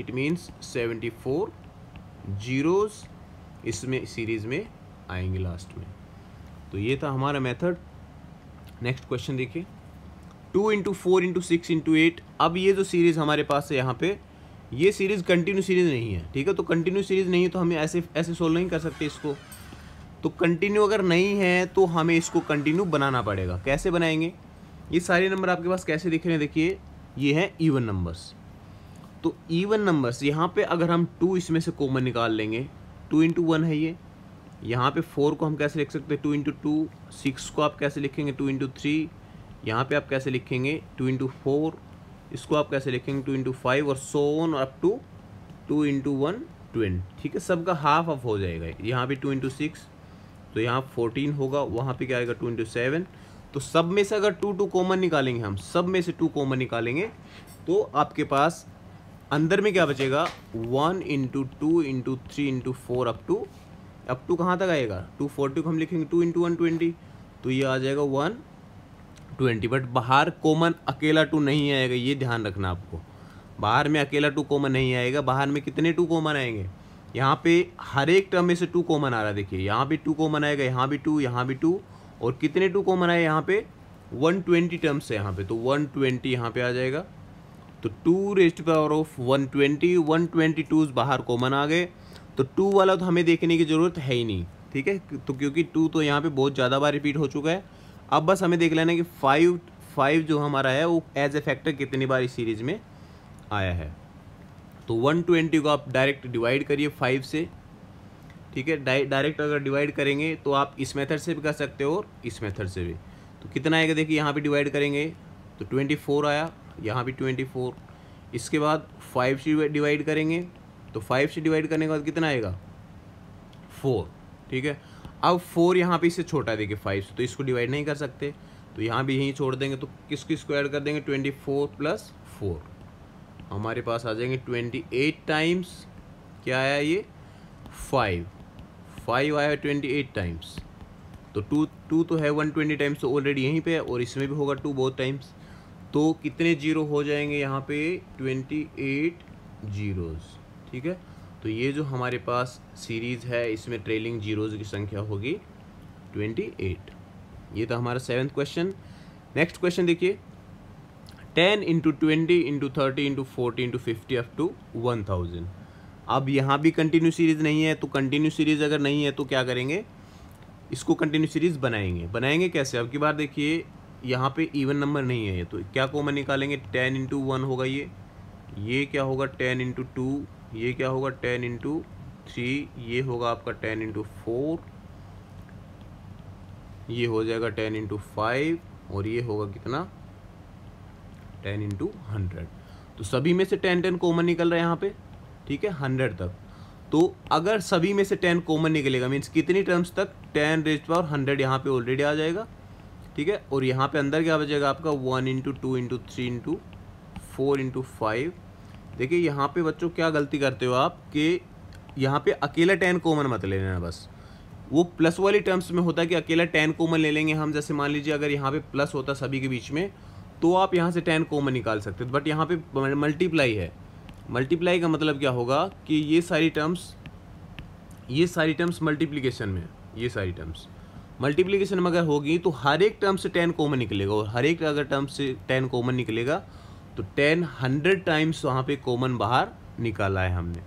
it means seventy four zeros इसमें series में आएंगे लास्ट में तो ये था हमारा मेथड नेक्स्ट क्वेश्चन देखिए two into four into six into eight अब ये जो सीरीज़ हमारे पास है यहाँ पे ये सीरीज़ कंटिन्यू सीरीज़ नहीं है ठीक है तो कंटिन्यू सीरीज़ नहीं है तो हमें ऐसे ऐसे सोल्व नहीं कर सकते इसको तो कंटिन्यू अगर नहीं है तो हमें इसको कंटिन्यू बनाना पड़ेगा कैसे बनाएंगे ये सारे नंबर आपके पास कैसे दिख रहे हैं देखिए ये है इवन नंबर्स तो इवन नंबर्स यहाँ पे अगर हम टू इसमें से कॉमन निकाल लेंगे टू इंटू वन है ये यहाँ पे फोर को हम कैसे लिख सकते हैं टू इंटू टू सिक्स को आप कैसे लिखेंगे टू इंटू थ्री यहाँ पर आप कैसे लिखेंगे टू इंटू फोर इसको आप कैसे लिखेंगे टू इंटू फाइव और so on up to two into one twenty ठीक है सबका हाफ ऑफ हो जाएगा यहाँ पे टू इंटू सिक्स तो यहाँ फोर्टीन होगा वहाँ पे क्या आएगा टू इंटू सेवन तो सब में से अगर टू टू कॉमन निकालेंगे हम सब में से टू कॉमन निकालेंगे तो आपके पास अंदर में क्या बचेगा one into two into three into four up to up to कहाँ तक आएगा टू फोर्टी को हम लिखेंगे टू इंटू वन ट्वेंटी तो ये आ जाएगा वन ट्वेंटी बट बाहर कॉमन अकेला टू नहीं आएगा ये ध्यान रखना आपको बाहर में अकेला टू कॉमन नहीं आएगा बाहर में कितने टू कॉमन आएंगे यहाँ पे हर एक टर्म में से टू कॉमन आ रहा है देखिए यहाँ भी टू कॉमन आएगा यहाँ भी टू यहाँ भी टू और कितने टू कॉमन आए यहाँ पे वन ट्वेंटी टर्म्स है यहाँ पे तो वन ट्वेंटी यहाँ पे आ जाएगा तो two rest power of one twenty one twenty twos बाहर कॉमन आ गए तो टू वाला तो हमें देखने की ज़रूरत है ही नहीं ठीक है तो क्योंकि टू तो यहाँ पे बहुत ज़्यादा बार रिपीट हो चुका है अब बस हमें देख लेना कि फाइव फाइव जो हमारा है वो एज ए फैक्टर कितनी बार इस सीरीज़ में आया है तो वन ट्वेंटी को आप डायरेक्ट डिवाइड करिए फाइव से ठीक है डायरेक्ट अगर डिवाइड करेंगे तो आप इस मेथड से भी कर सकते हो और इस मेथड से भी तो कितना आएगा देखिए यहाँ पे डिवाइड करेंगे तो ट्वेंटी फोर आया यहाँ भी ट्वेंटी फोर इसके बाद फाइव से डिवाइड करेंगे तो फाइव से डिवाइड करने के बाद कितना आएगा फोर ठीक है अब फोर यहाँ पे इससे छोटा देखिए फाइव से तो इसको डिवाइड नहीं कर सकते तो यहाँ भी यहीं छोड़ देंगे तो किस किस को ऐड कर देंगे ट्वेंटी फोर प्लस फोर हमारे पास आ जाएंगे ट्वेंटी एट टाइम्स क्या आया ये फाइव फाइव आया ट्वेंटी एट टाइम्स तो टू टू तो है वन ट्वेंटी टाइम्स तो ऑलरेडी यहीं पे है और इसमें भी होगा टू बहुत टाइम्स तो कितने जीरो हो जाएंगे यहाँ पे ट्वेंटी एट जीरोज़ ठीक है तो ये जो हमारे पास सीरीज़ है इसमें ट्रेलिंग जीरोज़ की संख्या होगी ट्वेंटी एट ये था हमारा सेवेंथ क्वेश्चन नेक्स्ट क्वेश्चन देखिए ten into twenty into thirty into forty into fifty up to one thousand अब यहाँ भी कंटिन्यू सीरीज़ नहीं है तो कंटिन्यू सीरीज़ अगर नहीं है तो क्या करेंगे इसको कंटिन्यू सीरीज़ बनाएंगे बनाएंगे कैसे अब की बार देखिए यहाँ पे इवन नंबर नहीं है ये तो क्या कॉमन निकालेंगे टेन इंटू वन होगा ये ये क्या होगा टेन इंटू टू ये क्या होगा टेन इंटू थ्री ये होगा आपका टेन इंटू फोर ये हो जाएगा टेन इंटू फाइव और ये होगा कितना टेन इंटू हंड्रेड तो सभी में से टेन टेन कॉमन निकल रहा है यहाँ पे ठीक है हंड्रेड तक तो अगर सभी में से टेन कॉमन निकलेगा मीन्स कितनी टर्म्स तक टेन रेज पावर हंड्रेड यहाँ पे ऑलरेडी आ जाएगा ठीक है और यहाँ पे अंदर क्या बचेगा आपका one into two into three into four into five देखिए यहाँ पे बच्चों क्या गलती करते हो आप कि यहाँ पे अकेला टेन कॉमन मत ले लेना बस वो प्लस वाली टर्म्स में होता है कि अकेला टेन कॉमन ले लेंगे हम जैसे मान लीजिए अगर यहाँ पे प्लस होता सभी के बीच में तो आप यहाँ से टेन कॉमन निकाल सकते हो बट यहाँ पे मल्टीप्लाई है मल्टीप्लाई का मतलब क्या होगा कि ये सारी टर्म्स ये सारी टर्म्स मल्टीप्लीकेशन में ये सारी टर्म्स मल्टीप्लीकेशन में अगर होगी तो हर एक टर्म से टेन कॉमन निकलेगा और हर एक अगर टर्म से टेन कॉमन निकलेगा तो टेन हंड्रेड टाइम्स वहाँ पे कॉमन बाहर निकाला है हमने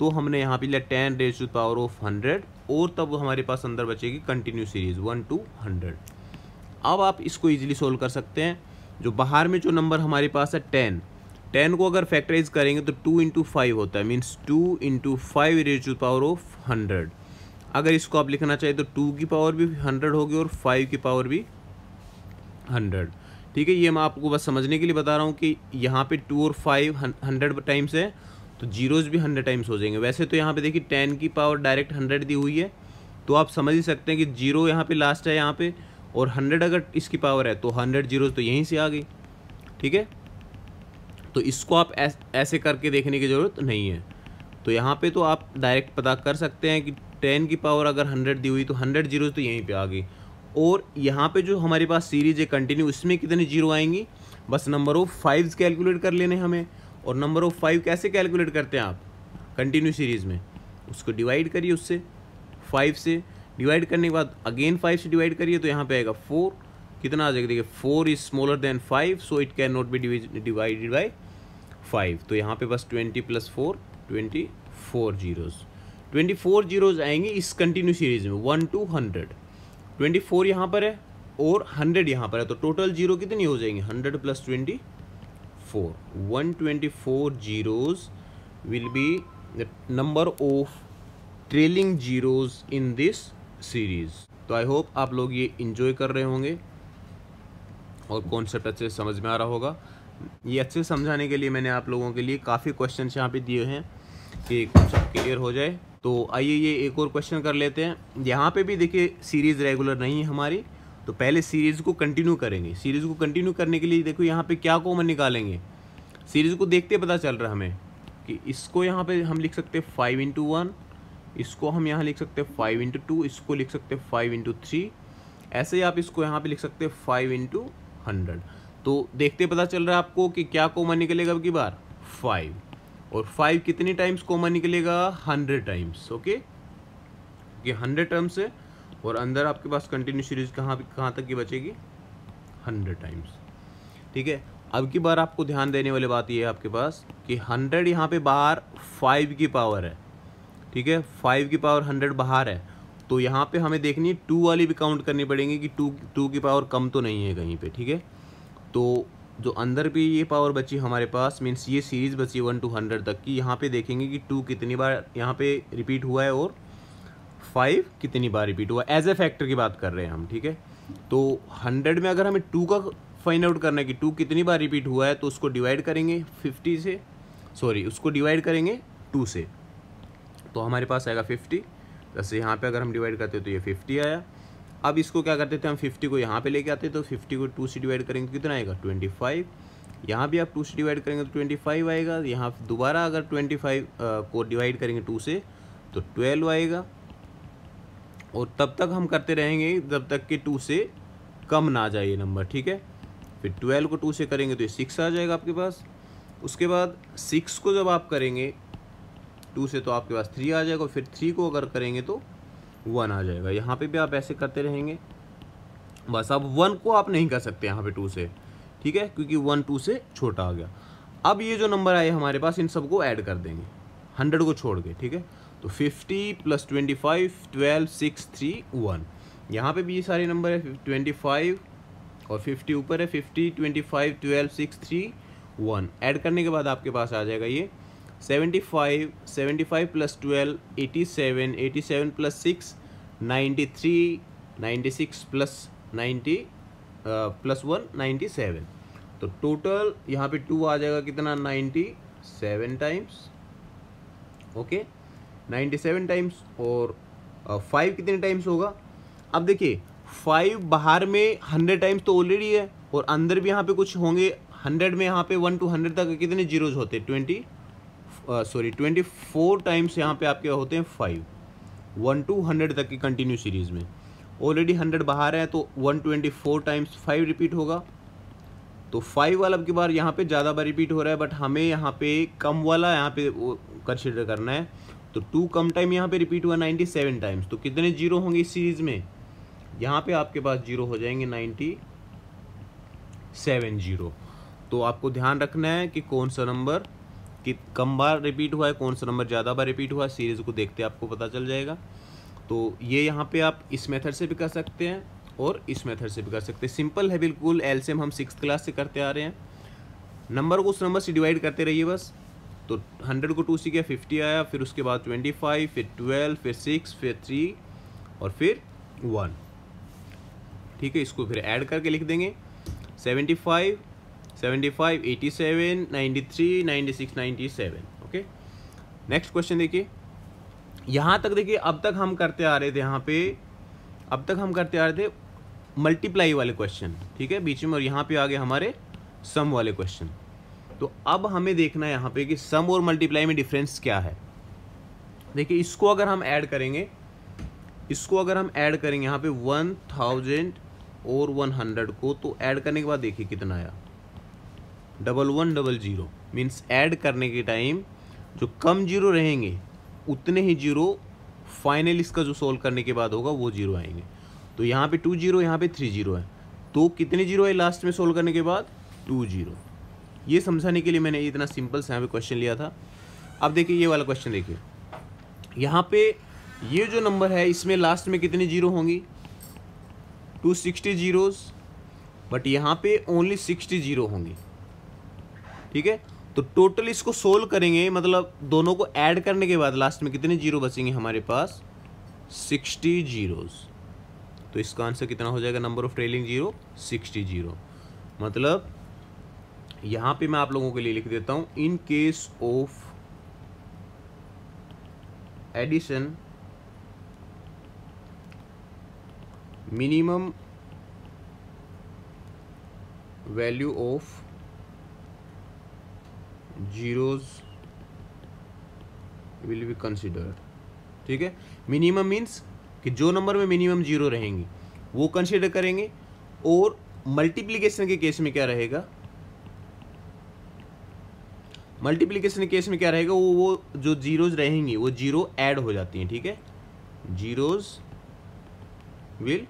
तो हमने यहाँ पे लिया ten raise to power of hundred और तब हमारे पास अंदर बचेगी continue series one two hundred अब आप इसको इजीली सोल्व कर सकते हैं जो बाहर में जो नंबर हमारे पास है टेन टेन को अगर फैक्टराइज करेंगे तो टू इंटू फाइव होता है means two into five raise to power of hundred अगर इसको आप लिखना चाहिए तो टू की पावर भी हंड्रेड होगी और फाइव की पावर भी हंड्रेड ठीक है ये मैं आपको बस समझने के लिए बता रहा हूँ कि यहाँ पे टू और फाइव हंड्रेड टाइम्स है तो जीरोज़ भी हंड्रेड टाइम्स हो जाएंगे वैसे तो यहाँ पे देखिए टेन की पावर डायरेक्ट हंड्रेड दी हुई है तो आप समझ ही सकते हैं कि जीरो यहाँ पे लास्ट है यहाँ पे और हंड्रेड अगर इसकी पावर है तो हंड्रेड जीरो तो यहीं से आ गई ठीक है तो इसको आप ऐसे करके देखने की ज़रूरत नहीं है तो यहाँ पे तो आप डायरेक्ट पता कर सकते हैं कि टेन की पावर अगर हंड्रेड दी हुई तो हंड्रेड जीरोज तो यहीं पर आ गई और यहाँ पर जो हमारे पास सीरीज है कंटिन्यू उसमें कितने जीरो आएंगी बस नंबर ऑफ फ़ाइव कैलकुलेट कर लेने हमें और नंबर ऑफ फाइव कैसे कैलकुलेट करते हैं आप कंटिन्यू सीरीज़ में उसको डिवाइड करिए उससे फाइव से डिवाइड करने के बाद अगेन फाइव से डिवाइड करिए तो यहाँ पे आएगा फोर कितना आ जाएगा देखिए four is smaller than five so it can not be divided by five तो यहाँ पे बस twenty plus four twenty four zeros twenty four zeros आएंगे इस कंटिन्यू सीरीज में one two hundred twenty four यहाँ पर है और हंड्रेड यहाँ पर है तो टोटल जीरो कितनी हो जाएंगे hundred plus twenty four one twenty four zeros will be the number of trailing zeros in this series तो आई होप आप लोग ये इंजॉय कर रहे होंगे और कॉन्सेप्ट अच्छे से समझ में आ रहा होगा ये अच्छे समझाने के लिए मैंने आप लोगों के लिए काफ़ी क्वेश्चन यहाँ पे दिए हैं कि कॉन्सेप्ट क्लियर हो जाए तो आइए ये एक और क्वेश्चन कर लेते हैं यहाँ पे भी देखिए सीरीज़ रेगुलर नहीं है हमारी तो पहले सीरीज़ को कंटिन्यू करेंगे सीरीज़ को कंटिन्यू करने के लिए देखो यहाँ पे क्या कॉमन निकालेंगे सीरीज़ को देखते पता चल रहा है हमें कि इसको यहाँ पे हम लिख सकते हैं फाइव इंटू वन इसको हम यहाँ लिख सकते हैं फाइव इंटू टू इसको लिख सकते हैं फाइव इंटू थ्री ऐसे ही आप इसको यहाँ पे लिख सकते हैं फाइव इंटू हंड्रेड तो देखते पता चल रहा है आपको कि क्या कॉमन निकलेगा अब की बार फाइव और फाइव कितने टाइम्स कॉमन निकलेगा हंड्रेड टाइम्स ओके ये हंड्रेड टर्म्स है और अंदर आपके पास कंटिन्यू सीरीज कहाँ कहाँ तक की बचेगी हंड्रेड टाइम्स ठीक है अब की बार आपको ध्यान देने वाली बात ये है आपके पास कि हंड्रेड यहाँ पे बाहर फाइव की पावर है ठीक है फाइव की पावर हंड्रेड बाहर है तो यहाँ पे हमें देखनी है टू वाली भी काउंट करनी पड़ेगी कि टू टू की पावर कम तो नहीं है कहीं पे ठीक है तो जो अंदर भी ये पावर बची हमारे पास मीन्स ये सीरीज़ बची वन टू हंड्रेड तक की यहाँ पे देखेंगे कि टू कितनी बार यहाँ पे रिपीट हुआ है और फाइव कितनी बार रिपीट हुआ एज ए फैक्टर की बात कर रहे हैं हम ठीक है तो हंड्रेड में अगर हमें टू का फाइंड आउट करना है कि टू कितनी बार रिपीट हुआ है तो उसको डिवाइड करेंगे फिफ्टी से सॉरी उसको डिवाइड करेंगे टू से तो हमारे पास आएगा फिफ्टी जैसे यहाँ पर अगर हम डिवाइड करते हैं तो ये फिफ्टी आया अब इसको क्या करते थे हम फिफ्टी को यहाँ पे लेके आते तो फिफ्टी को टू से डिवाइड करेंगे तो कितना आएगा ट्वेंटी फाइव यहाँ भी आप टू से डिवाइड करेंगे तो ट्वेंटी फाइव आएगा यहाँ दोबारा अगर ट्वेंटी फाइव को डिवाइड करेंगे टू से तो ट्वेल्व आएगा और तब तक हम करते रहेंगे जब तक कि टू से कम ना जाए नंबर ठीक है फिर ट्वेल्व को टू से करेंगे तो ये सिक्स आ जाएगा आपके पास उसके बाद सिक्स को जब आप करेंगे टू से तो आपके पास थ्री आ जाएगा फिर थ्री को अगर करेंगे तो वन आ जाएगा यहाँ पे भी आप ऐसे करते रहेंगे बस अब वन को आप नहीं कर सकते यहाँ पे टू से ठीक है क्योंकि वन टू से छोटा आ गया अब ये जो नंबर आए हमारे पास इन सबको ऐड कर देंगे हंड्रेड को छोड़ के ठीक है तो fifty plus twenty five twelve six three one यहाँ पे भी ये सारे नंबर है ट्वेंटी फाइव और फिफ्टी ऊपर है fifty twenty five twelve six three one add करने के बाद आपके पास आ जाएगा ये seventy five seventy five plus twelve eighty seven eighty seven plus six ninety three ninety six plus ninety plus one ninety seven तो टोटल यहाँ पे टू आ जाएगा कितना ninety seven times okay ninety seven times और five uh, कितने times होगा अब देखिए फाइव बाहर में हंड्रेड टाइम्स तो ऑलरेडी है और अंदर भी यहाँ पे कुछ होंगे हंड्रेड में यहाँ पे वन टू हंड्रेड तक कितने जीरोज होते twenty sorry twenty four times यहाँ पे आपके होते हैं फाइव वन टू हंड्रेड तक की कंटिन्यू सीरीज़ में ऑलरेडी हंड्रेड बाहर है तो one twenty four times five repeat होगा तो फाइव वाला की बार यहाँ पे ज़्यादा बार रिपीट हो रहा है बट हमें यहाँ पे कम वाला यहाँ पे कंसिडर करना है तो टू कम टाइम यहाँ पे रिपीट हुआ नाइन्टी सेवन टाइम्स तो कितने जीरो होंगे इस सीरीज़ में यहाँ पे आपके पास जीरो हो जाएंगे नाइन्टी सेवन जीरो तो आपको ध्यान रखना है कि कौन सा नंबर कि कम बार रिपीट हुआ है कौन सा नंबर ज़्यादा बार रिपीट हुआ है सीरीज़ को देखते आपको पता चल जाएगा तो ये यहाँ पे आप इस मेथड से भी कर सकते हैं और इस मेथड से भी कर सकते हैं सिंपल है बिल्कुल एलसीएम हम सिक्स क्लास से करते आ रहे हैं नंबर को उस नंबर से डिवाइड करते रहिए बस तो हंड्रेड को टू सी गया फिफ्टी आया फिर उसके बाद ट्वेंटी फाइव फिर ट्वेल्व फिर सिक्स फिर थ्री और फिर वन ठीक है इसको फिर ऐड करके लिख देंगे seventy five 75, 87, 93, ninety 97 okay next question देखिए यहाँ तक देखिए अब तक हम करते आ रहे थे यहाँ पे अब तक हम करते आ रहे थे मल्टीप्लाई वाले क्वेश्चन ठीक है बीच में और यहाँ पे आ गए हमारे सम वाले क्वेश्चन तो अब हमें देखना है यहाँ पे कि सम और मल्टीप्लाई में डिफरेंस क्या है देखिए इसको अगर हम ऐड करेंगे इसको अगर हम ऐड करेंगे यहाँ पे वन थाउजेंड और वन हंड्रेड को तो ऐड करने के बाद देखिए कितना आया double one double zero means add करने के टाइम जो कम जीरो रहेंगे उतने ही जीरो फाइनल इसका जो सोल्व करने के बाद होगा वो जीरो आएंगे तो यहाँ पे टू जीरो यहाँ पे थ्री जीरो है तो कितने जीरो है लास्ट में सोल्व करने के बाद टू जीरो ये समझाने के लिए मैंने इतना सिंपल से यहाँ पे क्वेश्चन लिया था अब देखिए ये वाला क्वेश्चन देखिए यहाँ पे ये जो नंबर है इसमें लास्ट में कितने जीरो होंगी टू सिक्सटी जीरोज़ बट यहाँ पे ओनली सिक्सटी जीरो होंगी ठीक है तो टोटल इसको सोल्व करेंगे मतलब दोनों को ऐड करने के बाद लास्ट में कितने जीरो बचेंगे हमारे पास सिक्सटी जीरो तो इसका आंसर कितना हो जाएगा number of trailing zero sixty zero मतलब यहां पे मैं आप लोगों के लिए लिख देता हूं in case of addition minimum value of zeros will be considered ठीक है मिनिमम मीन्स कि जो नंबर में मिनिमम जीरो रहेंगी वो कंसिडर करेंगे और मल्टीप्लीकेशन के केस में क्या रहेगा मल्टीप्लीकेशन केस में क्या रहेगा वो वो जो जीरोज रहेंगी वो जीरो ऐड हो जाती हैं ठीक है जीरोज विल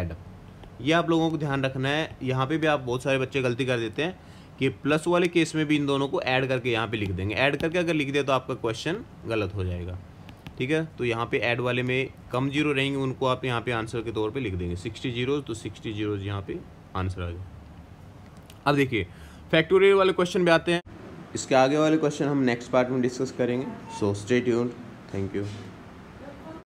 ऐड अप ये आप लोगों को ध्यान रखना है यहाँ पे भी आप बहुत सारे बच्चे गलती कर देते हैं कि प्लस वाले केस में भी इन दोनों को ऐड करके यहाँ पे लिख देंगे ऐड करके अगर लिख दे तो आपका क्वेश्चन गलत हो जाएगा ठीक है तो यहाँ पे ऐड वाले में कम जीरो रहेंगे उनको आप यहाँ पे आंसर के तौर पे लिख देंगे सिक्सटी जीरो तो सिक्सटी जीरोज यहाँ पे आंसर आ गया अब देखिए फैक्टोरियल वाले क्वेश्चन भी आते हैं इसके आगे वाले क्वेश्चन हम नेक्स्ट पार्ट में डिस्कस करेंगे so stay tuned thank you